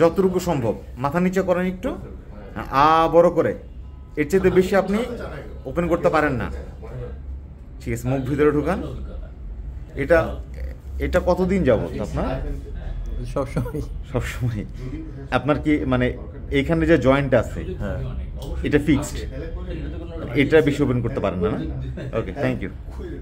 যতটুকু সম্ভব মাথা নিচে করেন একটু আ বড় করে এর চেয়ে বেশি আপনি ওপেন আচ্ছা, আচ্ছা, আচ্ছা, করতে পারেন না ঠিক আছে মুখ ভিতরে ঢুকান এটা এটা কতদিন যাব আপনার সব সময় আপনার কি মানে এইখানে যে জয়েন্ট আছে হ্যাঁ। এটা ফিক্সড এটা বেশি ওপেন করতে পারেন না ওকে থ্যাংক ইউ